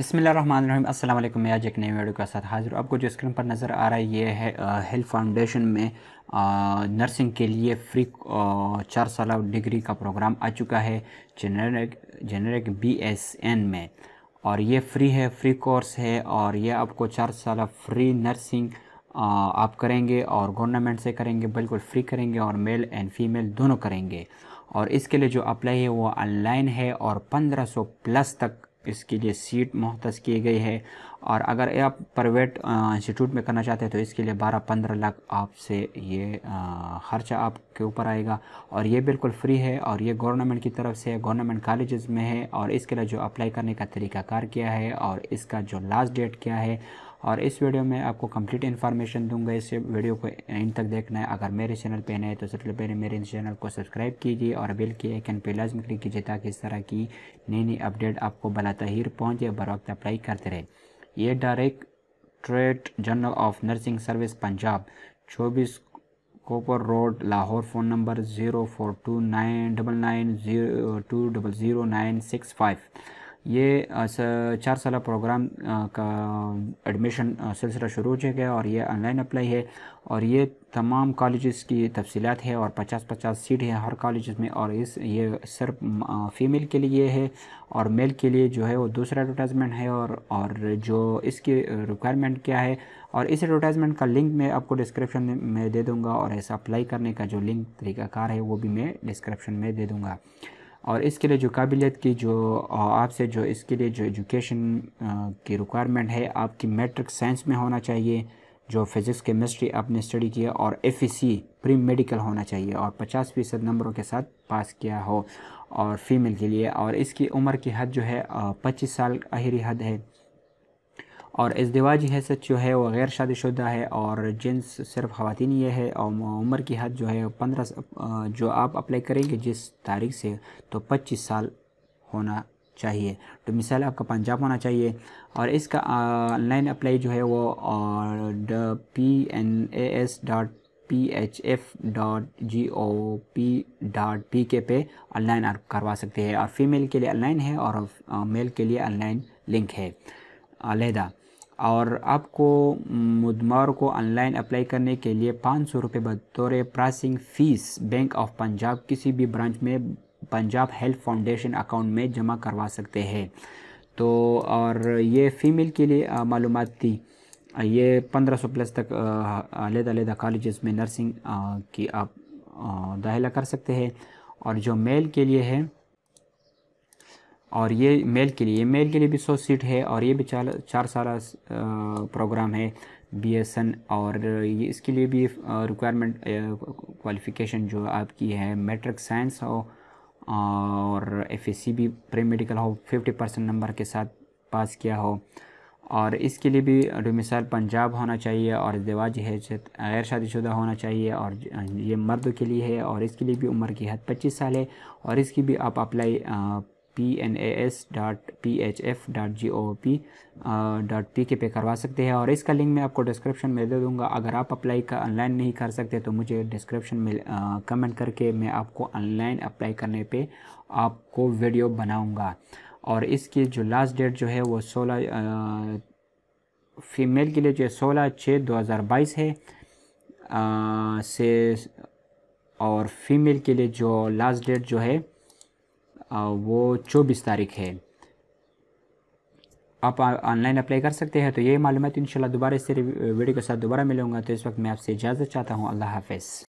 बसमीम असल मैं आज एक नई वीडियो के साथ हाजिर आपको जो स्क्रीन पर नज़र आ रहा है ये है हेल्थ फाउंडेशन में आ, नर्सिंग के लिए फ्री चार साल डिग्री का प्रोग्राम आ चुका है generic generic B S N में और ये फ्री है फ्री कोर्स है और ये आपको चार साल फ्री नर्सिंग आ, आप करेंगे और गवर्नमेंट से करेंगे बिल्कुल फ्री करेंगे और मेल एंड फीमेल दोनों करेंगे और इसके लिए जो अप्लाई है वो ऑनलाइन है और पंद्रह प्लस तक इसके लिए सीट मुहत की गई है और अगर आप प्राइवेट इंस्टीट्यूट में करना चाहते हैं तो इसके लिए बारह पंद्रह लाख आपसे ये ख़र्चा आपके ऊपर आएगा और ये बिल्कुल फ्री है और ये गवर्नमेंट की तरफ से गवर्नमेंट कॉलेज़ में है और इसके लिए जो अप्लाई करने का कार किया है और इसका जो लास्ट डेट क्या है और इस वीडियो में आपको कंप्लीट इन्फॉर्मेशन दूंगा इस वीडियो को एंड तक देखना है अगर मेरे चैनल पे नए हैं तो सबसे पहले मेरे इस चैनल को सब्सक्राइब कीजिए और बिल के एक पे लाजम क्लिक कीजिए ताकि इस तरह की नई नई अपडेट आपको बला तहिर पहुँचे बर वक्त अप्लाई करते रहे ये direct trade general of nursing service Punjab चौबीस Cooper road Lahore phone number zero four two nine double nine zero two double zero nine six five ये चार साल प्रोग्राम का एडमिशन सिलसिला शुरू हो गया और ये ऑनलाइन अप्लाई है और ये तमाम कॉलेज़ की तफसीत है और 50-50 सीट है हर कॉलेज में और इस ये सिर्फ फ़ीमेल के लिए है और मेल के लिए जो है वो दूसरा एडवर्टाइजमेंट है और और जो इसकी रिक्वायरमेंट क्या है और इस एडवर्टाइजमेंट का लिंक मैं आपको डिस्क्रिप्शन में दे दूँगा और ऐसा अप्लाई करने का जो लिंक तरीकाकार है वो भी मैं डिस्क्रिप्शन में दे दूँगा और इसके लिए जो काबिलियत की जो आपसे जो इसके लिए जो एजुकेशन की रिक्वायरमेंट है आपकी मैट्रिक साइंस में होना चाहिए जो फिज़िक्स केमिस्ट्री आपने स्टडी किया और एफ प्री मेडिकल होना चाहिए और 50 फ़ीसद नंबरों के साथ पास किया हो और फीमेल के लिए और इसकी उम्र की हद जो है 25 साल आहरी हद है और इसदवाज हैसियत जो है वह गैर शादी शुदा है और जिन्स सिर्फ खातन ये है और उम्र की हद जो है पंद्रह जो आप अप्लाई करेंगे जिस तारीख से तो पच्चीस साल होना चाहिए तो मिसाल आपका पंजाब होना चाहिए और इसका ऑनलाइन अप्लाई जो है वो और P N A S dot P H F dot G O P dot P K पे ऑनलाइन आप करवा सकते हैं और फीमेल के लिए ऑनलाइन है और मेल के लिए ऑनलाइन लिंक है अलहदा और आपको मुदमार को ऑनलाइन अप्लाई करने के लिए पाँच सौ रुपये बतौर processing fee bank of Punjab किसी भी ब्रांच में पंजाब हेल्थ फाउंडेशन अकाउंट में जमा करवा सकते हैं तो और ये फ़ीमेल के लिए मालूम थी ये पंद्रह सौ प्लस तक अलग-अलग कॉलेज़ में नर्सिंग की आप दाखिला कर सकते हैं और जो मेल के लिए है और ये मेल के लिए मेल के लिए भी सौ सीट है और ये भी चार चार साल प्रोग्राम है एन और ये इसके लिए भी रिक्वायरमेंट क्वालिफ़िकेशन जो आपकी है मैट्रिक साइंस हो और एफ भी प्री मेडिकल हो फिफ्टी परसेंट नंबर के साथ पास किया हो और इसके लिए भी डोमिसाइल पंजाब होना चाहिए और दिवाज है गैर शादीशुदा होना चाहिए और ये मर्द के लिए है और इसके लिए भी उम्र की हद पच्चीस साल है और इसकी भी आप apply P N A S dot P H F dot G O P dot P K पे करवा सकते हैं और इसका लिंक मैं आपको डिस्क्रिप्शन में दे दूंगा अगर आप अप्लाई का ऑनलाइन नहीं कर सकते तो मुझे डिस्क्रिप्शन में कमेंट uh, करके मैं आपको ऑनलाइन अप्लाई करने पे आपको वीडियो बनाऊंगा और इसकी जो लास्ट डेट जो है वो सोलह फीमेल uh, के लिए जो है सोलह छः दो हज़ार बाईस है आ, uh, से और फीमेल के लिए जो लास्ट डेट जो है वो चौबीस तारीख है आप ऑनलाइन अप्लाई कर सकते हैं तो ये मालूम है तो इन दोबारा इस वीडियो के साथ दोबारा मिलूंगा तो इस वक्त मैं आपसे इजाज़त चाहता हूँ अल्लाह हाफ